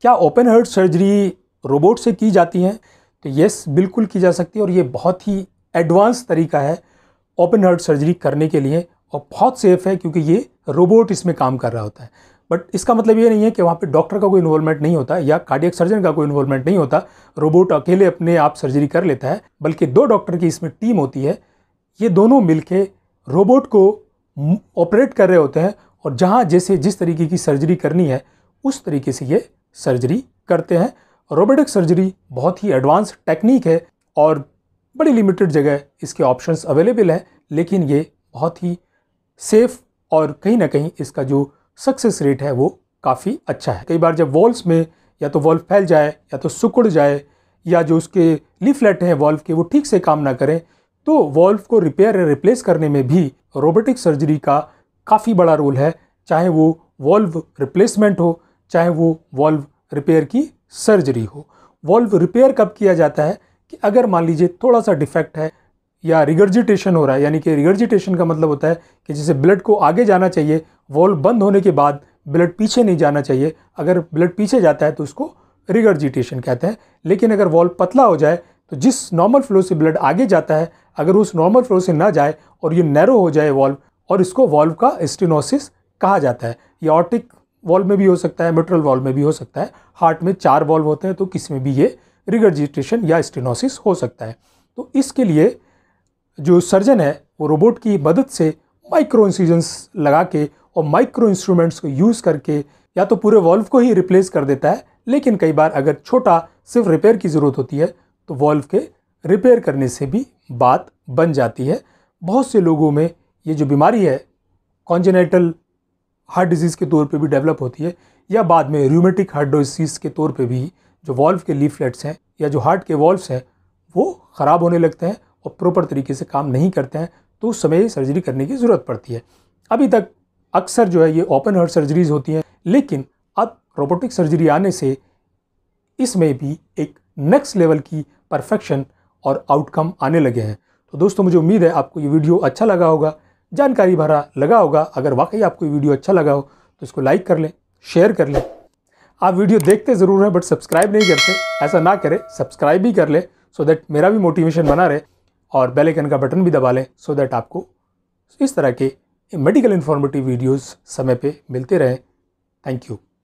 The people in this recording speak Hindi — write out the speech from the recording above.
क्या ओपन हार्ट सर्जरी रोबोट से की जाती है तो येस बिल्कुल की जा सकती है और ये बहुत ही एडवांस तरीका है ओपन हार्ट सर्जरी करने के लिए और बहुत सेफ है क्योंकि ये रोबोट इसमें काम कर रहा होता है बट इसका मतलब ये नहीं है कि वहाँ पे डॉक्टर का कोई इन्वॉल्वमेंट नहीं होता या कार्डियक सर्जन का कोई इन्वॉल्वमेंट नहीं होता रोबोट अकेले अपने आप सर्जरी कर लेता है बल्कि दो डॉक्टर की इसमें टीम होती है ये दोनों मिल रोबोट को ऑपरेट कर रहे होते हैं और जहाँ जैसे जिस तरीके की सर्जरी करनी है उस तरीके से ये सर्जरी करते हैं रोबोटिक सर्जरी बहुत ही एडवांस टेक्निक है और बड़ी लिमिटेड जगह इसके ऑप्शंस अवेलेबल हैं लेकिन ये बहुत ही सेफ़ और कहीं ना कहीं इसका जो सक्सेस रेट है वो काफ़ी अच्छा है कई बार जब वॉल्व में या तो वॉल्व फैल जाए या तो सुकुड़ जाए या जो उसके लीफलेट हैं वॉल्व के वो ठीक से काम ना करें तो वॉल्व को रिपेयर या रिप्लेस करने में भी रोबोटिक सर्जरी का काफ़ी बड़ा रोल है चाहे वो वॉल्व रिप्लेसमेंट हो चाहे वो वॉल्व रिपेयर की सर्जरी हो वॉल्व रिपेयर कब किया जाता है कि अगर मान लीजिए थोड़ा सा डिफेक्ट है या रिगर्जिटेशन हो रहा है यानी कि रिगर्जिटेशन का मतलब होता है कि जैसे ब्लड को आगे जाना चाहिए वॉल्व बंद होने के बाद ब्लड पीछे नहीं जाना चाहिए अगर ब्लड पीछे जाता है तो उसको रिगर्जिटेशन कहते हैं लेकिन अगर वॉल्व पतला हो जाए तो जिस नॉर्मल फ्लो से ब्लड आगे जाता है अगर उस नॉर्मल फ्लो से ना जाए और ये नैरो हो जाए वॉल्व और इसको वॉल्व का स्टिनोसिस कहा जाता है ये ऑर्टिक वॉल्व में भी हो सकता है मेट्रल वॉल्व में भी हो सकता है हार्ट में चार वॉल्व होते हैं तो किसी में भी ये रिगर्जिटेशन या स्टेनोसिस हो सकता है तो इसके लिए जो सर्जन है वो रोबोट की मदद से माइक्रो इंसीजन्स लगा के और माइक्रो इंस्ट्रूमेंट्स को यूज़ करके या तो पूरे वॉल्व को ही रिप्लेस कर देता है लेकिन कई बार अगर छोटा सिर्फ रिपेयर की ज़रूरत होती है तो वॉल्व के रिपेयर करने से भी बात बन जाती है बहुत से लोगों में ये जो बीमारी है कॉन्जेनेटल हार्ट डिजीज़ के तौर पे भी डेवलप होती है या बाद में र्यूमेटिक हार्ट डिजीज़ के तौर पे भी जो वॉल्व के लीफलेट्स हैं या जो हार्ट के वॉल्व्स हैं वो ख़राब होने लगते हैं और प्रॉपर तरीके से काम नहीं करते हैं तो उस समय सर्जरी करने की ज़रूरत पड़ती है अभी तक अक्सर जो है ये ओपन हार्ट सर्जरीज होती हैं लेकिन अब रोबोटिक सर्जरी आने से इसमें भी एक नेक्स्ट लेवल की परफेक्शन और आउटकम आने लगे हैं तो दोस्तों मुझे उम्मीद है आपको ये वीडियो अच्छा लगा होगा जानकारी भरा लगा होगा अगर वाकई आपको वीडियो अच्छा लगा हो तो इसको लाइक कर लें शेयर कर लें आप वीडियो देखते ज़रूर हैं बट सब्सक्राइब नहीं करते ऐसा ना करें सब्सक्राइब भी कर लें सो दैट मेरा भी मोटिवेशन बना रहे और बेल आइकन का बटन भी दबा लें सो दैट आपको इस तरह के मेडिकल इन्फॉर्मेटिव वीडियोस समय पे मिलते रहें थैंक यू